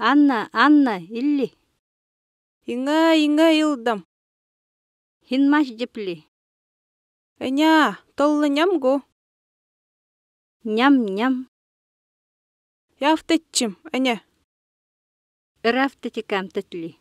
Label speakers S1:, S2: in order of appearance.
S1: «Анна, Анна, илли!» «Иңа, иңа илдам!» «Хин маш депли!» «Эня, нямгу. ням го!» «Ням, ням!» «Яфтетчим, эня!» «Рафтетикам тетли!»